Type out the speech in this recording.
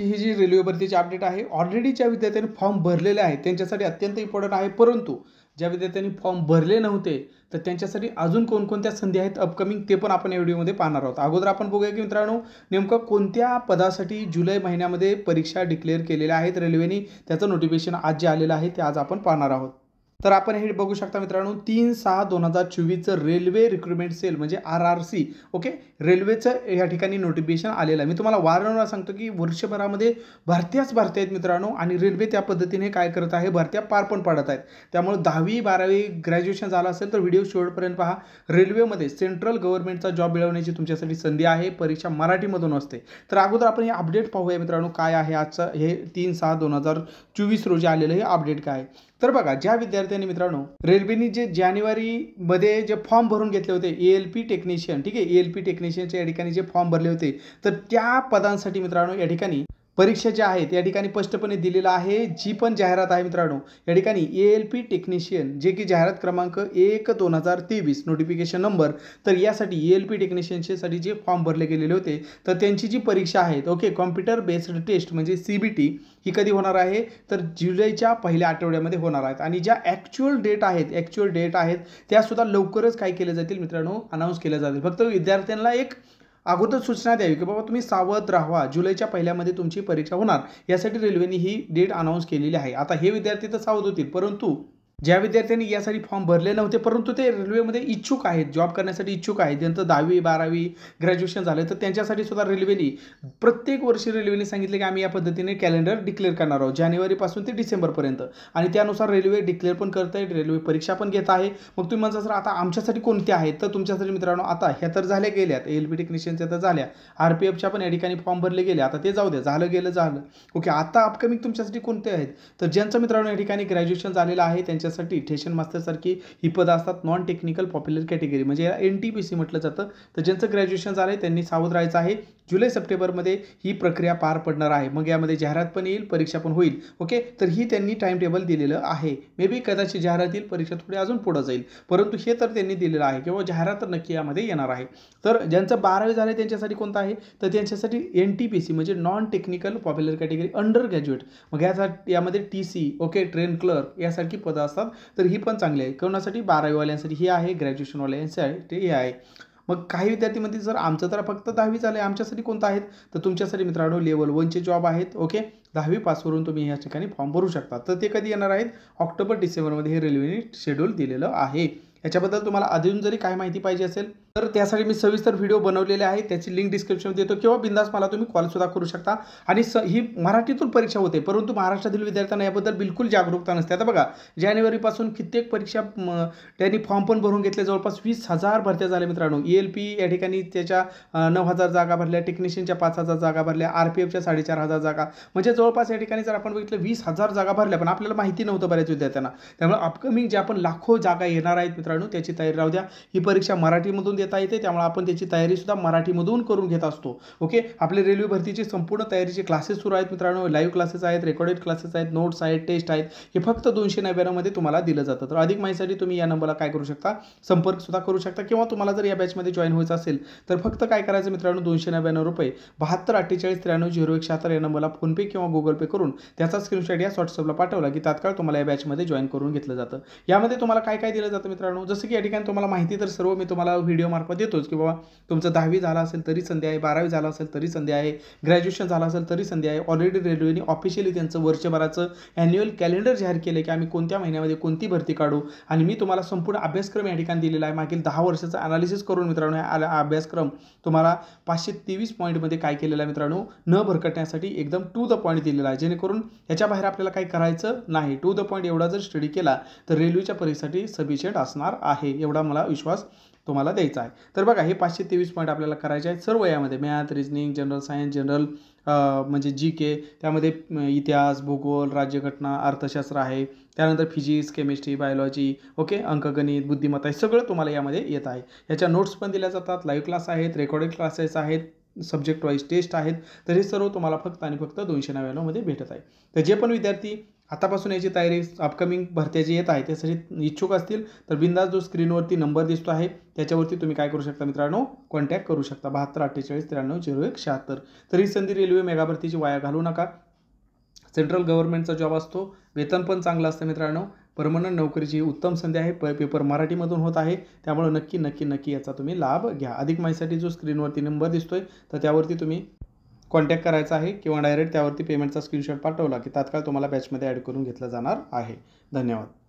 ही जी रेल्वे भरतीची अपडेट आहे ऑलरेडी ज्या विद्यार्थ्यांनी फॉर्म भरलेले आहेत त्यांच्यासाठी अत्यंत इम्पॉर्टंट आहे परंतु ज्या विद्यार्थ्यांनी फॉर्म भरले नव्हते तर त्यांच्यासाठी अजून कोणकोणत्या संधी आहेत अपकमिंग ते पण आपण या व्हिडिओमध्ये पाहणार आहोत अगोदर आपण बघूया की मित्रांनो नेमकं कोणत्या पदासाठी जुलै महिन्यामध्ये परीक्षा डिक्लेअर केलेल्या आहेत रेल्वेने त्याचं नोटिफिकेशन आज जे आलेलं आहे ते आज आपण पाहणार आहोत तर आपण हे बघू शकता मित्रांनो तीन सहा दोन हजार चोवीसचं रेल्वे रिक्रुटमेंट सेल म्हणजे आर आर सी ओके रेल्वेचं या ठिकाणी नोटिफिकेशन आलेलं आहे मी तुम्हाला वारंवार सांगतो की वर्षभरामध्ये भरत्याच भरत्या आहेत मित्रांनो आणि रेल्वे त्या पद्धतीने काय करत आहे भरत्या पार पण पाडत आहेत त्यामुळे दहावी बारावी ग्रॅज्युएशन झालं असेल तर व्हिडिओ शेवटपर्यंत पहा रेल्वेमध्ये सेंट्रल गव्हर्नमेंटचा जॉब मिळवण्याची तुमच्यासाठी संधी आहे परीक्षा मराठीमधून असते तर अगोदर आपण हे अपडेट पाहूया मित्रांनो काय आहे आजचं हे तीन सहा दोन हजार चोवीस रोजी आलेलं हे अपडेट काय आहे तर बघा ज्या विद्यार्थ्यांनी मित्रांनो रेल्वेनी जे जानेवारीमध्ये जे फॉर्म भरून घेतले होते ए एल पी टेक्निशियन ठीक आहे एल पी टेक्निशियनच्या या ठिकाणी जे फॉर्म भरले होते तर त्या पदांसाठी मित्रांनो या ठिकाणी परीक्षा ज्या आहेत या ठिकाणी स्पष्टपणे दिलेला आहे जी पण जाहिरात आहे मित्रांनो या ठिकाणी ए एल पी टेक्निशियन जे की जाहिरात क्रमांक एक दोन हजार तेवीस नोटिफिकेशन नंबर तर यासाठी ए एल पी टेक्निशियनच्यासाठी जे फॉर्म भरले गेलेले होते तर त्यांची जी परीक्षा आहेत ओके कॉम्प्युटर बेस्ड टेस्ट म्हणजे सी बी टी ही कधी होणार आहे तर जुलैच्या पहिल्या आठवड्यामध्ये होणार आहेत आणि ज्या ॲक्च्युअल डेट आहेत ॲक्च्युअल डेट आहेत त्यासुद्धा लवकरच काय केल्या जातील मित्रांनो अनाऊन्स केल्या जातील फक्त विद्यार्थ्यांना एक अगोदर सूचना द्यावी की बाबा तुम्ही सावध राहा जुलैच्या पहिल्यामध्ये तुमची परीक्षा होणार यासाठी रेल्वेने ही डेट अनाऊन्स केलेली आहे आता हे विद्यार्थी तर सावध होतील परंतु ज्या विद्यार्थ्यांनी यासाठी फॉर्म भरले नव्हते परंतु ते रेल्वेमध्ये इच्छुक आहेत जॉब करण्यासाठी इच्छुक आहेत ज्यांचं दहावी बारावी ग्रॅज्युएशन झालं तर त्यांच्यासाठी सुद्धा रेल्वेने प्रत्येक वर्षी रेल्वेने सांगितले की आम्ही या पद्धतीने कॅलेंडर डिक्लेअर करणार आहोत जानेवारीपासून ते डिसेंबरपर्यंत आणि त्यानुसार रेल्वे डिक्लेअर पण करत आहे रेल्वे परीक्षा पण घेत आहे मग तुम्ही म्हणता सर आता आमच्यासाठी कोणते आहेत तर तुमच्यासाठी मित्रांनो आता ह्या तर झाल्या गेल्यात एल पी टेक्निशियनच्या तर झाल्या आर पी एफच्या पण या ठिकाणी फॉर्म भरले गेले आता ते जाऊ द्या झालं गेलं झालं ओके आता अपकमिंग तुमच्यासाठी कोणते आहेत तर ज्यांचं मित्रांनो या ठिकाणी ग्रॅज्युएशन झालेलं आहे त्यांच्या स्टेशन ठेशन मास्टरसारखी ही पदं असतात नॉन टेक्निकल पॉप्युलर कॅटेगरी म्हणजे याला एन टी पी सी म्हटलं जातं तर ज्यांचं ग्रॅज्युएशन झालं आहे त्यांनी सावध राहायचं आहे जुलै सप्टेंबरमध्ये ही प्रक्रिया पार पडणार आहे मग यामध्ये जाहिरात पण येईल परीक्षा पण होईल ओके तर ही त्यांनी टाइम टेबल दिलेलं आहे मे बी कदाचित जाहिरात येईल परीक्षा थोडी अजून पुढं जाईल परंतु हे तर त्यांनी दिलेलं आहे किंवा जाहिरात तर नक्की यामध्ये येणार आहे तर ज्यांचं बारावी झालं आहे त्यांच्यासाठी कोणतं आहे तर त्यांच्यासाठी एन टी पी सी म्हणजे non technical popular category under graduate मग यासाठी यामध्ये T C okay train clerk यासारखी पदं असतात तर ही पण चांगली आहे कोणासाठी बारावीवाल्यांसाठी ही आहे ग्रॅज्युएशनवाल्यांसाठी हे आहे मग काही विद्यार्थी जर ज़र आमचं तर फक्त दहावी आलं आहे आमच्यासाठी कोणता आहेत तर तुमच्यासाठी मित्रांनो लेवल वनचे जॉब आहेत ओके दहावी पासवरून तुम्ही या ठिकाणी फॉर्म भरू शकता तर ते कधी येणार आहेत ऑक्टोबर डिसेंबरमध्ये हे रेल्वेने शेड्यूल दिलेलं आहे याच्याबद्दल तुम्हाला अजून जरी काय माहिती पाहिजे असेल तर त्यासाठी मी सविस्तर व्हिडिओ बनवलेले आहे त्याची लिंक डिस्क्रिप्शन देतो किंवा बिंदास मला तुम्ही कॉलसुद्धा करू शकता आणि स ही मराठीतून परीक्षा होते परंतु महाराष्ट्रातील विद्यार्थ्यांना याबद्दल बिलकुल जागरूकता नसते आता बघा जानेवारीपासून कित्येक परीक्षा त्यांनी फॉर्म पण भरून घेतले जवळपास वीस हजार भरत्या झाल्या मित्रांनो ई एल पी या ठिकाणी त्याच्या नऊ हजार जागा भरल्या टेक्निशियनच्या पाच हजार जागा भरल्या आर पी एफच्या साडेचार हजार जागा म्हणजे जवळपास या ठिकाणी जर आपण बघितलं वीस हजार जागा भरल्या पण आपल्याला माहिती नव्हतं बऱ्याच विद्यार्थ्यांना त्यामुळे अपकमिंग जे आपण लाखो जागा येणार आहेत मित्रांनो त्याची तयारी राहू द्या ही परीक्षा मराठीमधून देता येते त्यामुळे आपण त्याची तयारीसुद्धा मराठीमधून करून घेत असतो ओके आपले रेल्वे भरतीची संपूर्ण तयारीचे क्लासेस सुरू आहेत मित्रांनो लाईव्ह क्लासेस आहेत रेकॉर्डेड क्लासेस आहेत नोट्स आहेत टेस्ट आहेत हे फक्त दोनशे नव्याण्णवमध्ये तुम्हाला दिलं जातं तर अधिक माहितीसाठी तुम्ही या नंबरला काय करू शकता संपर्कसुद्धा करू शकता किंवा तुम्हाला जर या बॅचमध्ये जॉईन व्हायचं असेल तर फक्त काय करायचं मित्रांनो दोनशे नव्याण्णव रुपये बहात्तर अठ्ठेचाळीस त्र्याण्णव झिरो एक शहात्तर या नंबरला फोनपे किंवा गुगल पे करून त्याचा स्क्रीनशॉट या व्हॉट्सअपला पाठवला की तात्काळ तुम्हाला या बॅचमध्ये जॉईन करून घेतलं जातं यामध्ये तुम्हाला काय काय दिलं जातं मित्रांनो जसं की या ठिकाणी तुम्हाला माहिती तर सर्व मी तुम्हाला व्हिडिओमार्फत देतोच की बाबा तुमचं दहावी झालं असेल तरी संधी आहे बारावी झालं असेल तरी संधी आहे ग्रॅज्युएशन झालं असेल तरी संधी आहे ऑलरेडी रेल्वेने ऑफिशियली त्यांचं वर्षभराचं ॲन्युअल कॅलेंडर जाहीर केलं की आम्ही कोणत्या महिन्यामध्ये कोणती भरती काढू आणि मी तुम्हाला संपूर्ण अभ्यासक्रम या ठिकाणी दिलेला आहे मागील दहा वर्षाचा अनालिसिस करून मित्रांनो अभ्यासक्रम तुम्हाला पाचशे तेवीस पॉईंटमध्ये काय केलेला आहे मित्रांनो न भरकटण्यासाठी एकदम टू द पॉईंट दिलेला आहे जेणेकरून याच्या बाहेर आपल्याला काही करायचं नाही टू द पॉईंट एवढा जर स्टडी केला तर रेल्वेच्या परीक्षेसाठी सफिशियंट असणार आहे एवढा मला विश्वास तुम्हाला द्यायचा आहे तर बघा हे पाचशे तेवीस पॉईंट आपल्याला करायचे आहेत सर्व यामध्ये maths reasoning general science general म्हणजे जी के त्यामध्ये इतिहास भूगोल राज्यघटना अर्थशास्त्र आहे त्यानंतर फिजिक्स केमिस्ट्री बायोलॉजी ओके अंकगणित बुद्धिमत्ता हे सगळं तुम्हाला यामध्ये येत आहे याच्या नोट्स पण दिल्या जातात लाईव्ह क्लास आहेत रेकॉर्डेड क्लासेस आहेत सब्जेक्ट वाईज टेस्ट आहेत तर हे सर्व तुम्हाला फक्त आणि फक्त दोनशे नव्याण्णवमध्ये भेटत आहे तर जे पण विद्यार्थी आतापासून याची तयारी अपकमिंग भरत्या जे येत आहे त्यासाठी इच्छुक असतील तर बिंदास जो स्क्रीनवरती नंबर दिसतो आहे त्याच्यावरती तुम्ही काय करू शकता मित्रांनो कॉन्टॅक्ट करू शकता बहात्तर अठ्ठेचाळीस त्र्याण्णव झिरो एक शहात्तर तर ही संधी रेल्वे मेगाभरतीची वाया घालू नका सेंट्रल गव्हर्नमेंटचा जॉब असतो वेतन पण चांगला असतं मित्रांनो परमनंट नोकरीची उत्तम संधी आहे प पेपर मराठीमधून होत आहे त्यामुळे नक्की नक्की नक्की याचा तुम्ही लाभ घ्या अधिक माहितीसाठी जो स्क्रीनवरती नंबर दिसतोय तर त्यावरती तुम्ही कॉन्टॅक्ट करायचा आहे किंवा डायरेक्ट त्यावरती पेमेंटचा स्क्रीनशॉट पाठवला की तात्काळ तुम्हाला बॅचमध्ये ॲड करून घेतला जाणार आहे धन्यवाद